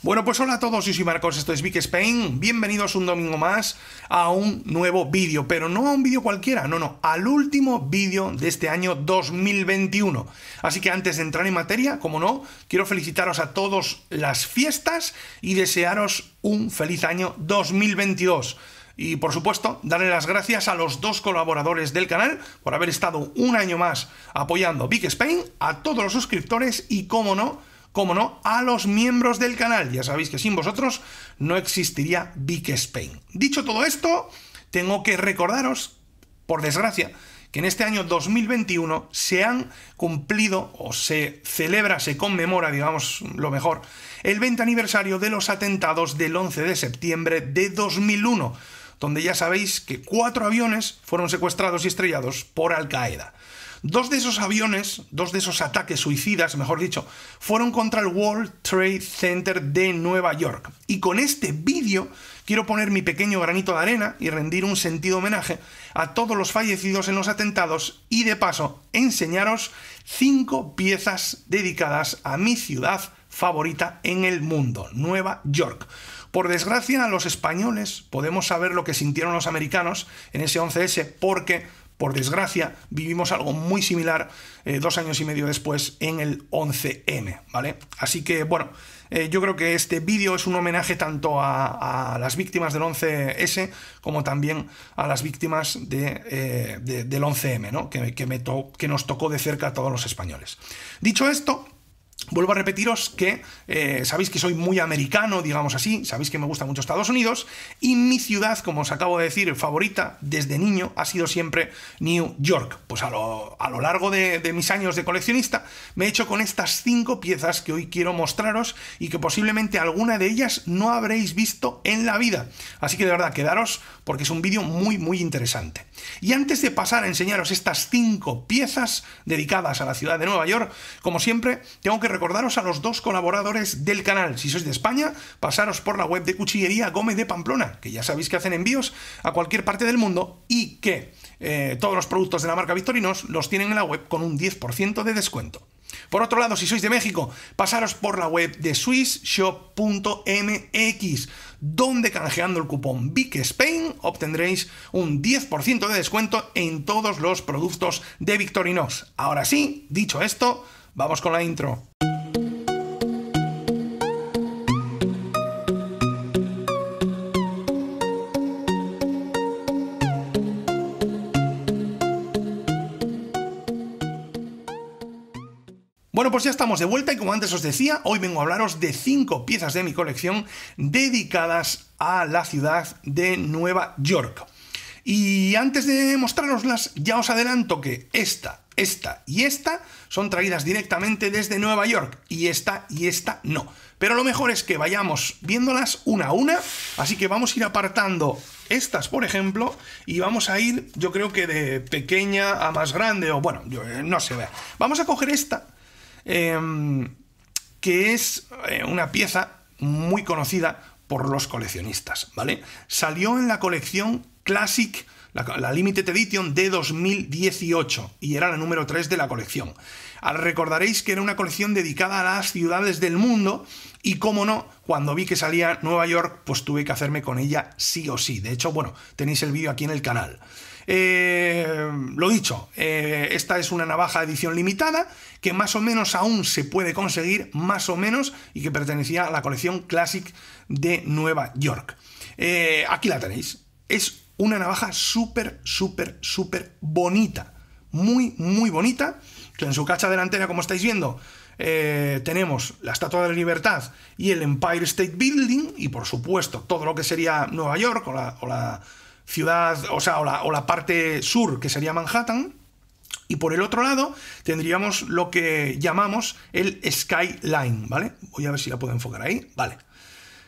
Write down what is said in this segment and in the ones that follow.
Bueno, pues hola a todos, yo soy Marcos, esto es Big Spain. Bienvenidos un domingo más a un nuevo vídeo, pero no a un vídeo cualquiera, no, no, al último vídeo de este año 2021. Así que antes de entrar en materia, como no, quiero felicitaros a todos las fiestas y desearos un feliz año 2022. Y por supuesto, darle las gracias a los dos colaboradores del canal por haber estado un año más apoyando Big Spain, a todos los suscriptores y, como no, como no, a los miembros del canal. Ya sabéis que sin vosotros no existiría Big Spain. Dicho todo esto, tengo que recordaros, por desgracia, que en este año 2021 se han cumplido o se celebra, se conmemora, digamos lo mejor, el 20 aniversario de los atentados del 11 de septiembre de 2001, donde ya sabéis que cuatro aviones fueron secuestrados y estrellados por Al Qaeda. Dos de esos aviones, dos de esos ataques suicidas, mejor dicho, fueron contra el World Trade Center de Nueva York. Y con este vídeo quiero poner mi pequeño granito de arena y rendir un sentido homenaje a todos los fallecidos en los atentados y de paso enseñaros cinco piezas dedicadas a mi ciudad favorita en el mundo, Nueva York. Por desgracia, los españoles podemos saber lo que sintieron los americanos en ese 11S porque por desgracia, vivimos algo muy similar eh, dos años y medio después en el 11M, ¿vale? Así que, bueno, eh, yo creo que este vídeo es un homenaje tanto a, las víctimas del 11S como también a las víctimas eh, del 11M, ¿no? Que, que nos tocó de cerca a todos los españoles. Dicho esto, Vuelvo a repetiros que eh, sabéis que soy muy americano, digamos así, sabéis que me gusta mucho Estados Unidos, y mi ciudad, como os acabo de decir, favorita desde niño ha sido siempre New York. Pues a lo, largo de, de, mis años de coleccionista me he hecho con estas cinco piezas que hoy quiero mostraros y que posiblemente alguna de ellas no habréis visto en la vida. Así que de verdad, quedaros porque es un vídeo muy, muy interesante. Y antes de pasar a enseñaros estas cinco piezas dedicadas a la ciudad de Nueva York, como siempre, tengo que recordaros a los dos colaboradores del canal. Si sois de España, pasaros por la web de Cuchillería Gómez de Pamplona, que ya sabéis que hacen envíos a cualquier parte del mundo y que eh, todos los productos de la marca Victorinox los tienen en la web con un 10% de descuento. Por otro lado, si sois de México, pasaros por la web de swissshop.mx, donde canjeando el cupón Big Spain obtendréis un 10% de descuento en todos los productos de Victorinox. Ahora sí, dicho esto, vamos con la intro. pues ya estamos de vuelta y como antes os decía, hoy vengo a hablaros de cinco piezas de mi colección dedicadas a la ciudad de Nueva York. Y antes de mostraroslas, ya os adelanto que esta, esta y esta son traídas directamente desde Nueva York y esta y esta no. Pero lo mejor es que vayamos viéndolas una a una, así que vamos a ir apartando estas, por ejemplo, y vamos a ir, yo creo que de pequeña a más grande, o bueno, eh, No se vea, vamos a coger esta, Em, que es eh, una pieza muy conocida por los coleccionistas, ¿vale? Salió en la colección Classic, la, Limited Edition de 2018, y era la número 3 de la colección. Ah, recordaréis que era una colección dedicada a las ciudades del mundo, y como no, cuando vi que salía Nueva York, pues tuve que hacerme con ella sí o sí. De hecho, bueno, tenéis el vídeo aquí en el canal. Eh, lo dicho, eh, esta es una navaja edición limitada que más o menos aún se puede conseguir, más o menos, y que pertenecía a la colección Classic de Nueva York. Eh, aquí la tenéis. Es una navaja súper, súper, súper bonita. Muy, muy bonita. Que en su cacha delantera, como estáis viendo, tenemos la Estatua de la Libertad y el Empire State Building, y por supuesto todo lo que sería Nueva York o la ciudad, o sea, o la, parte sur, que sería Manhattan, y por el otro lado tendríamos lo que llamamos el skyline, ¿vale? Voy a ver si la puedo enfocar ahí, vale.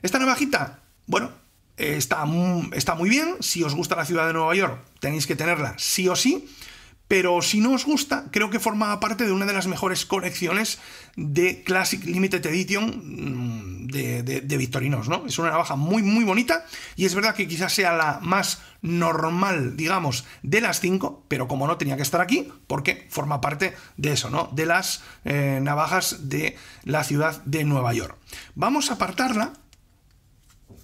Esta navajita, bueno, está, mm, está muy bien, si os gusta la ciudad de Nueva York tenéis que tenerla sí o sí, pero si no os gusta, creo que forma parte de una de las mejores colecciones de Classic Limited Edition de, Victorinos, ¿no? Es una navaja muy, muy bonita y es verdad que quizás sea la más normal, digamos, de las cinco, pero como no tenía que estar aquí, porque forma parte de eso, ¿no? De las eh, navajas de la ciudad de Nueva York. Vamos a apartarla,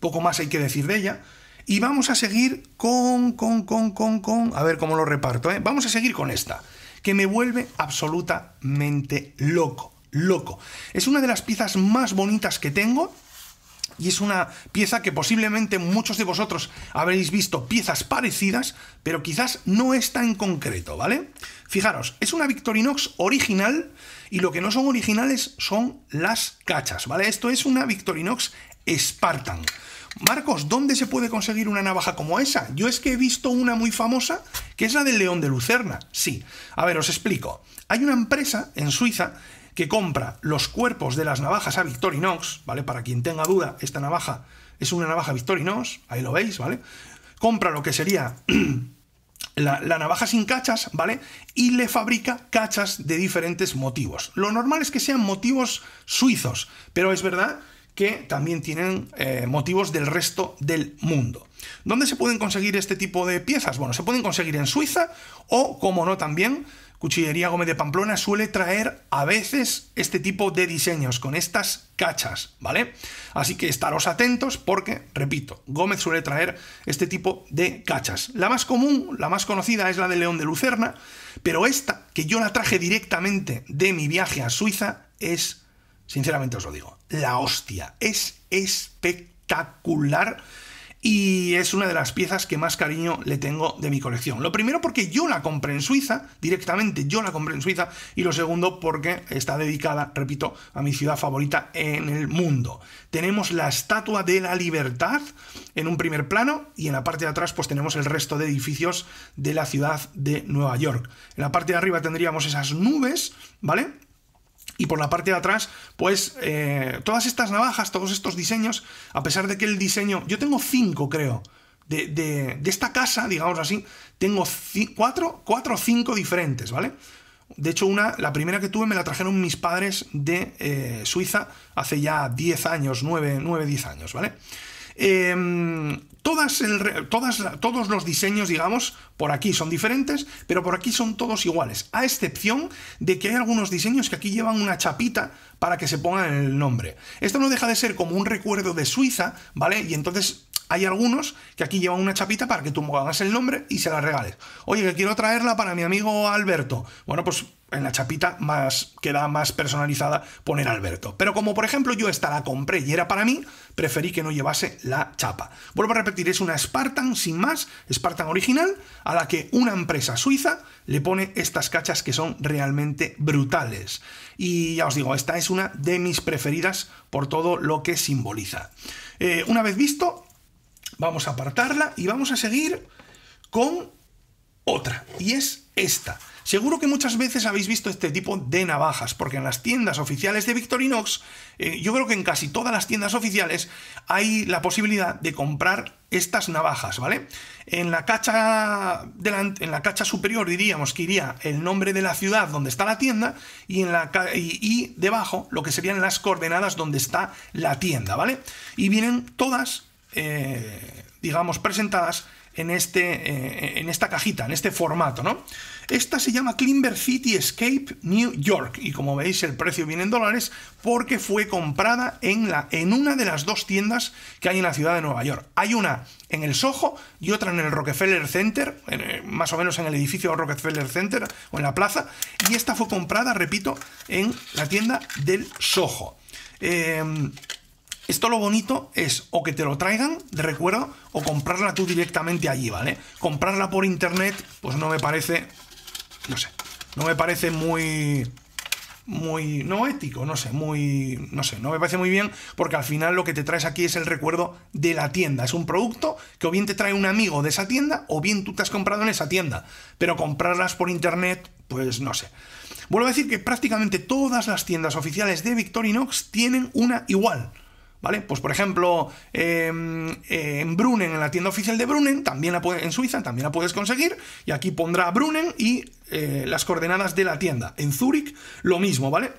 poco más hay que decir de ella, y vamos a seguir con, con, con, con, con, a ver cómo lo reparto, ¿eh? Vamos a seguir con esta, que me vuelve absolutamente loco loco. Es una de las piezas más bonitas que tengo. Y es una pieza que posiblemente muchos de vosotros habréis visto piezas parecidas, pero quizás no está en concreto, ¿vale? Fijaros, es una Victorinox original y lo que no son originales son las cachas, ¿vale? Esto es una Victorinox Spartan. Marcos, ¿dónde se puede conseguir una navaja como esa? Yo es que he visto una muy famosa, que es la del León de Lucerna. Sí. A ver, os explico. Hay una empresa en Suiza que compra los cuerpos de las navajas a Victorinox, ¿vale? Para quien tenga duda, esta navaja es una navaja Victorinox, ahí lo veis, ¿vale? Compra lo que sería la, navaja sin cachas, ¿vale? Y le fabrica cachas de diferentes motivos. Lo normal es que sean motivos suizos, pero es verdad que también tienen eh, motivos del resto del mundo. ¿Dónde se pueden conseguir este tipo de piezas? Bueno, se pueden conseguir en Suiza o, como no, también Cuchillería Gómez de Pamplona suele traer a veces este tipo de diseños con estas cachas, ¿vale? Así que estaros atentos porque, repito, Gómez suele traer este tipo de cachas. La más común, la más conocida es la de León de Lucerna, pero esta, que yo la traje directamente de mi viaje a Suiza, es, sinceramente os lo digo, la hostia. Es espectacular y es una de las piezas que más cariño le tengo de mi colección. Lo primero porque yo la compré en Suiza, directamente yo la compré en Suiza, y lo segundo porque está dedicada, repito, a mi ciudad favorita en el mundo. Tenemos la Estatua de la Libertad en un primer plano y en la parte de atrás pues tenemos el resto de edificios de la ciudad de Nueva York. En la parte de arriba tendríamos esas nubes, ¿vale? Y por la parte de atrás, pues eh, todas estas navajas, todos estos diseños, a pesar de que el diseño, yo tengo cinco creo, de, esta casa, digamos así, tengo cuatro, cuatro, o cinco diferentes, ¿vale? De hecho, una, la primera que tuve me la trajeron mis padres de eh, Suiza hace ya 10 años, 9, 9, 10 años, ¿vale? Em, todas todos los diseños, digamos, por aquí son diferentes, pero por aquí son todos iguales, a excepción de que hay algunos diseños que aquí llevan una chapita para que se pongan el nombre. Esto no deja de ser como un recuerdo de Suiza, ¿vale? Y entonces hay algunos que aquí llevan una chapita para que tú hagas el nombre y se la regales. Oye, que quiero traerla para mi amigo Alberto. Bueno, pues en la chapita más queda más personalizada poner Alberto. Pero como por ejemplo yo esta la compré y era para mí, preferí que no llevase la chapa. Vuelvo a repetir, es una Spartan sin más, Spartan original, a la que una empresa suiza le pone estas cachas que son realmente brutales. Y ya os digo, esta es una de mis preferidas por todo lo que simboliza. Eh, una vez visto, vamos a apartarla y vamos a seguir con otra, y es esta. Seguro que muchas veces habéis visto este tipo de navajas, porque en las tiendas oficiales de Victorinox, eh, yo creo que en casi todas las tiendas oficiales hay la posibilidad de comprar estas navajas, ¿vale? En la cacha, superior diríamos que iría el nombre de la ciudad donde está la tienda y, en la, y debajo lo que serían las coordenadas donde está la tienda, ¿vale? Y vienen todas, eh, digamos, presentadas en, este, eh, en esta cajita, en este formato, ¿no? Esta se llama Climber City Escape New York y como veis el precio viene en dólares porque fue comprada en, la, en una de las dos tiendas que hay en la ciudad de Nueva York. Hay una en el Soho y otra en el Rockefeller Center, eh, más o menos en el edificio Rockefeller Center o en la plaza. Y esta fue comprada, repito, en la tienda del Soho. Eh, esto lo bonito es o que te lo traigan de recuerdo o comprarla tú directamente allí, ¿vale? Comprarla por internet, pues no me parece, no sé, no me parece muy, muy, no ético, no sé, muy, no sé, no me parece muy bien porque al final lo que te traes aquí es el recuerdo de la tienda. Es un producto que o bien te trae un amigo de esa tienda o bien tú te has comprado en esa tienda. Pero comprarlas por internet, pues no sé. Vuelvo a decir que prácticamente todas las tiendas oficiales de Victorinox tienen una igual. ¿Vale? Pues por ejemplo, em, eh, en Brunnen, en la tienda oficial de Brunnen, también la puede, en Suiza también la puedes conseguir, y aquí pondrá Brunnen y eh, las coordenadas de la tienda. En Zurich lo mismo, ¿vale?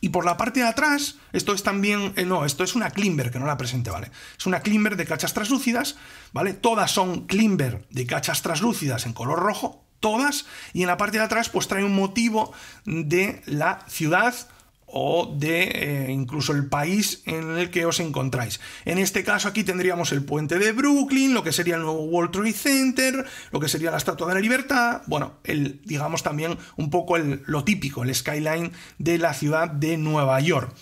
Y por la parte de atrás, esto es también, eh, no, esto es una Klimber, que no la presente, ¿vale? Es una Klimber de cachas translúcidas, ¿vale? Todas son Klimber de cachas translúcidas en color rojo, todas, y en la parte de atrás pues trae un motivo de la ciudad o de eh, incluso el país en el que os encontráis. En este caso aquí tendríamos el puente de Brooklyn, lo que sería el nuevo World Trade Center, lo que sería la Estatua de la Libertad, bueno, el, digamos también un poco lo típico, el skyline de la ciudad de Nueva York.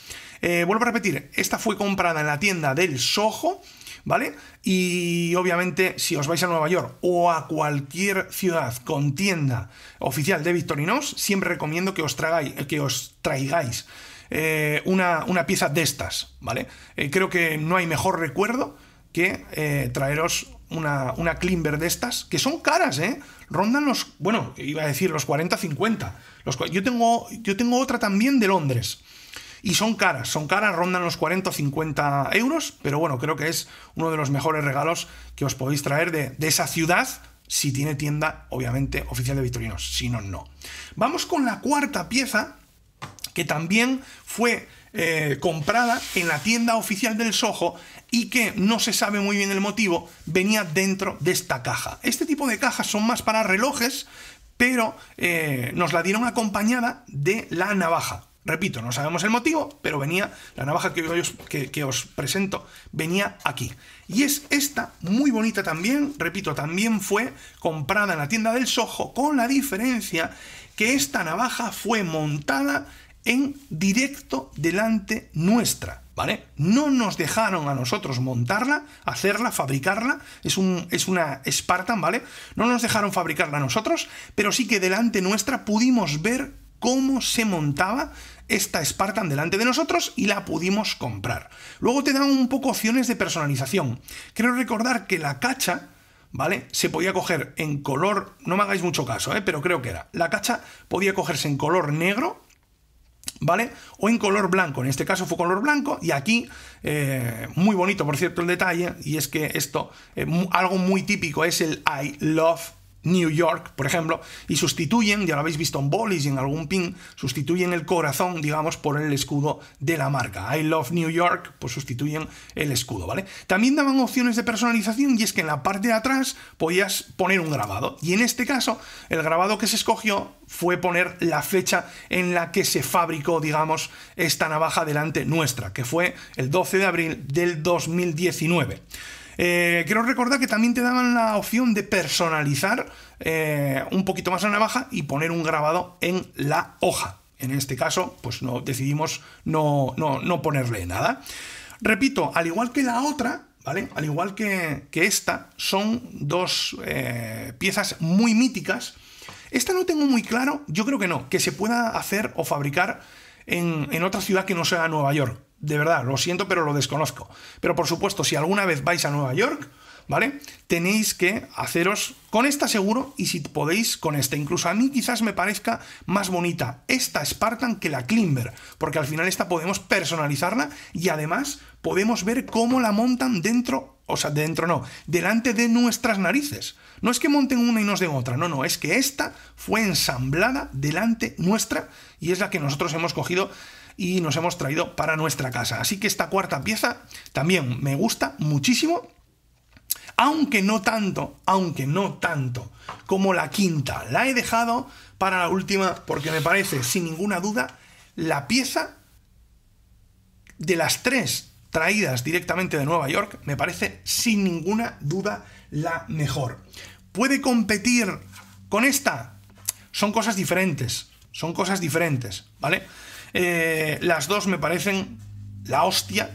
Eh, vuelvo a repetir, esta fue comprada en la tienda del Soho, ¿vale? Y obviamente si os vais a Nueva York o a cualquier ciudad con tienda oficial de Victorinox, siempre recomiendo que os, tragáis, que os traigáis eh, una, pieza de estas, ¿vale? Eh, creo que no hay mejor recuerdo que eh, traeros una, una de estas, que son caras, ¿eh? Rondan los, bueno, iba a decir los 40-50. Yo tengo, yo tengo otra también de Londres y son caras, son caras, rondan los 40 o 50 euros, pero bueno, creo que es uno de los mejores regalos que os podéis traer de, esa ciudad si tiene tienda, obviamente, oficial de Victorinos. Si no, no. Vamos con la cuarta pieza, que también fue eh, comprada en la tienda oficial del Soho y que no se sabe muy bien el motivo, venía dentro de esta caja. Este tipo de cajas son más para relojes, pero eh, nos la dieron acompañada de la navaja. Repito, no sabemos el motivo, pero venía, la navaja que, os, que, os presento venía aquí. Y es esta, muy bonita también, repito, también fue comprada en la tienda del Soho, con la diferencia que esta navaja fue montada en directo delante nuestra, ¿vale? No nos dejaron a nosotros montarla, hacerla, fabricarla, es, un, es una Spartan, ¿vale? No nos dejaron fabricarla a nosotros, pero sí que delante nuestra pudimos ver cómo se montaba esta Spartan delante de nosotros y la pudimos comprar. Luego te dan un poco opciones de personalización. Quiero recordar que la cacha, ¿vale? Se podía coger en color, no me hagáis mucho caso, ¿eh? pero creo que era. La cacha podía cogerse en color negro, ¿vale? O en color blanco, en este caso fue color blanco, y aquí, eh, muy bonito por cierto el detalle, y es que esto, eh, algo muy típico es el I love New York, por ejemplo, y sustituyen, ya lo habéis visto en bolis y en algún pin, sustituyen el corazón, digamos, por el escudo de la marca. I love New York, pues sustituyen el escudo, ¿vale? También daban opciones de personalización y es que en la parte de atrás podías poner un grabado. Y en este caso, el grabado que se escogió fue poner la fecha en la que se fabricó, digamos, esta navaja delante nuestra, que fue el 12 de abril del 2019 quiero eh, recordar que también te daban la opción de personalizar eh, un poquito más la navaja y poner un grabado en la hoja. En este caso, pues no decidimos no, ponerle nada. Repito, al igual que la otra, ¿vale? Al igual que, esta, son dos eh, piezas muy míticas. Esta no tengo muy claro, yo creo que no, que se pueda hacer o fabricar en, otra ciudad que no sea Nueva York. De verdad, lo siento, pero lo desconozco. Pero por supuesto, si alguna vez vais a Nueva York, ¿vale? Tenéis que haceros con esta seguro y si podéis con esta. Incluso a mí quizás me parezca más bonita esta Spartan que la Klimber... porque al final esta podemos personalizarla y además podemos ver cómo la montan dentro, o sea, dentro no, delante de nuestras narices. No es que monten una y nos den otra, no, no, es que esta fue ensamblada delante nuestra y es la que nosotros hemos cogido y nos hemos traído para nuestra casa. Así que esta cuarta pieza también me gusta muchísimo. Aunque no tanto, aunque no tanto como la quinta. La he dejado para la última porque me parece, sin ninguna duda, la pieza de las tres traídas directamente de Nueva York, me parece sin ninguna duda la mejor. ¿Puede competir con esta? Son cosas diferentes, son cosas diferentes, ¿vale? Eh, las dos me parecen la hostia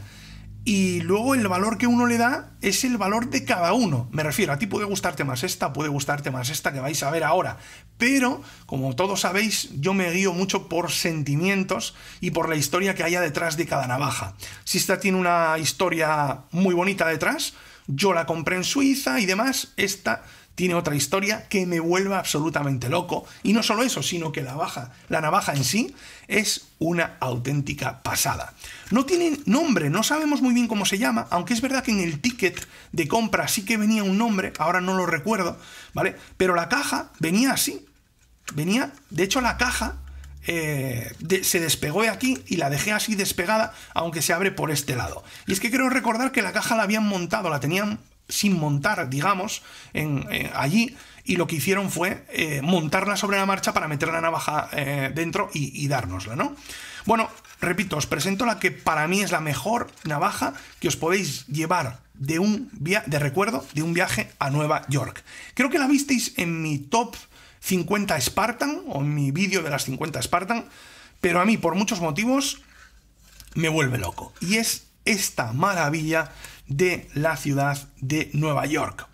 y luego el valor que uno le da es el valor de cada uno. Me refiero, a ti puede gustarte más esta, puede gustarte más esta que vais a ver ahora. Pero, como todos sabéis, yo me guío mucho por sentimientos y por la historia que haya detrás de cada navaja. Si esta tiene una historia muy bonita detrás, yo la compré en Suiza y demás, esta tiene otra historia que me vuelva absolutamente loco. Y no solo eso, sino que la, la navaja en sí es una auténtica pasada. No tiene nombre, no sabemos muy bien cómo se llama, aunque es verdad que en el ticket de compra sí que venía un nombre, ahora no lo recuerdo, ¿vale? Pero la caja venía así. Venía, de hecho la caja eh, se despegó de aquí y la dejé así despegada, aunque se abre por este lado. Y es que quiero recordar que la caja la habían montado, la tenían sin montar, digamos, en, eh, allí. Y lo que hicieron fue eh, montarla sobre la marcha para meter la navaja eh, dentro y, dárnosla, ¿no? Bueno, repito, os presento la que para mí es la mejor navaja que os podéis llevar de un de recuerdo de un viaje a Nueva York. Creo que la visteis en mi top 50 Spartan o en mi vídeo de las 50 Spartan, pero a mí por muchos motivos me vuelve loco. Y es esta maravilla de la ciudad de Nueva York.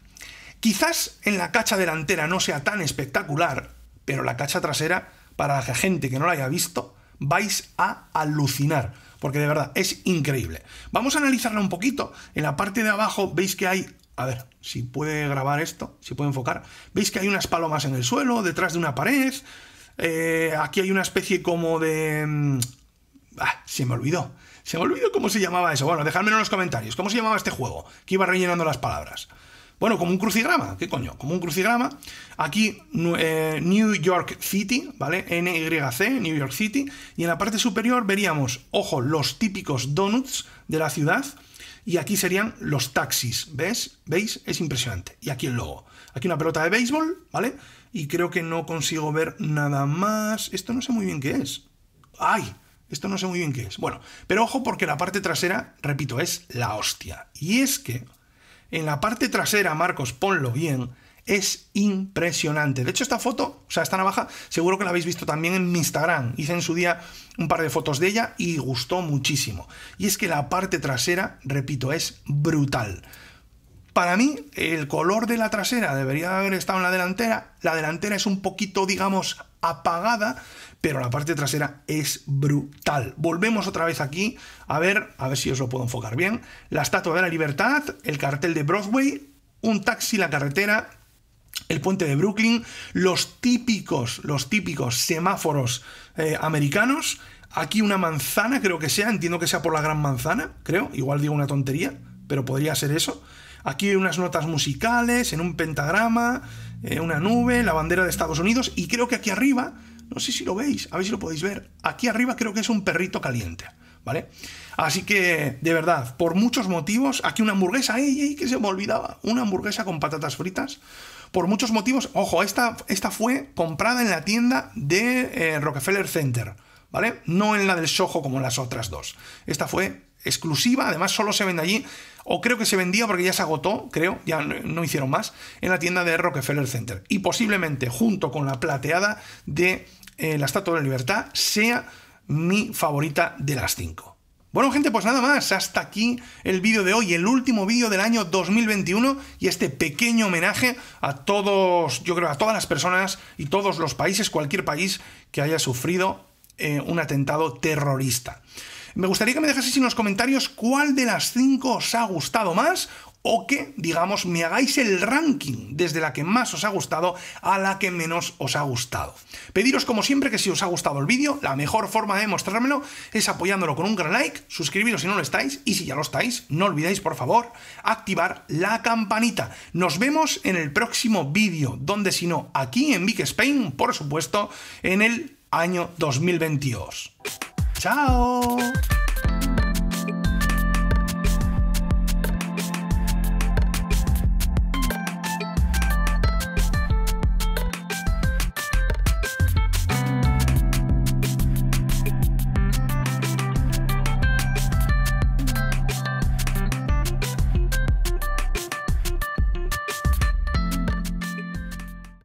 Quizás en la cacha delantera no sea tan espectacular, pero la cacha trasera, para la gente que no la haya visto, vais a alucinar, porque de verdad es increíble. Vamos a analizarla un poquito. En la parte de abajo veis que hay, a ver, si puede grabar esto, si puede enfocar, veis que hay unas palomas en el suelo, detrás de una pared, eh, aquí hay una especie como de... Mm, ah, se me olvidó se me olvidó cómo se llamaba eso. Bueno, dejármelo en los comentarios. ¿Cómo se llamaba este juego? Que iba rellenando las palabras. Bueno, como un crucigrama, ¿qué coño? Como un crucigrama. Aquí eh, New York City, ¿vale? NYC, New York City. Y en la parte superior veríamos, ojo, los típicos donuts de la ciudad. Y aquí serían los taxis, ¿ves? ¿Veis? Es impresionante. Y aquí el logo. Aquí una pelota de béisbol, ¿vale? Y creo que no consigo ver nada más. Esto no sé muy bien qué es. ¡Ay! Esto no sé muy bien qué es. Bueno, pero ojo porque la parte trasera, repito, es la hostia. Y es que en la parte trasera, Marcos, ponlo bien, es impresionante. De hecho, esta foto, o sea, esta navaja, seguro que la habéis visto también en mi Instagram. Hice en su día un par de fotos de ella y gustó muchísimo. Y es que la parte trasera, repito, es brutal. Para mí, el color de la trasera debería haber estado en la delantera. La delantera es un poquito, digamos, apagada, pero la parte trasera es brutal. Volvemos otra vez aquí, a ver, a ver si os lo puedo enfocar bien. La Estatua de la Libertad, el cartel de Broadway, un taxi, la carretera, el puente de Brooklyn, los típicos, los típicos semáforos eh, americanos. Aquí una manzana, creo que sea, entiendo que sea por la gran manzana, creo, igual digo una tontería, pero podría ser eso. Aquí hay unas notas musicales, en un pentagrama, eh, una nube, la bandera de Estados Unidos y creo que aquí arriba, no sé si lo veis, a ver si lo podéis ver, aquí arriba creo que es un perrito caliente. ¿Vale? Así que, de verdad, por muchos motivos, aquí una hamburguesa, ¡ay, ey! que se me olvidaba, una hamburguesa con patatas fritas, por muchos motivos, ojo, esta, esta fue comprada en la tienda de eh, Rockefeller Center, ¿vale? No en la del Soho como las otras dos. Esta fue exclusiva, además solo se vende allí o creo que se vendía porque ya se agotó, creo, ya no hicieron más, en la tienda de Rockefeller Center. Y posiblemente junto con la plateada de eh, la Estatua de la Libertad sea mi favorita de las cinco. Bueno gente, pues nada más, hasta aquí el vídeo de hoy, el último vídeo del año 2021 y este pequeño homenaje a todos, yo creo, a todas las personas y todos los países, cualquier país que haya sufrido eh, un atentado terrorista. Me gustaría que me dejaseis en los comentarios cuál de las cinco os ha gustado más o que, digamos, me hagáis el ranking desde la que más os ha gustado a la que menos os ha gustado. Pediros, como siempre, que si os ha gustado el vídeo, la mejor forma de mostrármelo es apoyándolo con un gran like, suscribiros si no lo estáis, y si ya lo estáis, no olvidáis, por favor, activar la campanita. Nos vemos en el próximo vídeo, donde si no, aquí en Big Spain, por supuesto, en el año 2022. Ciao.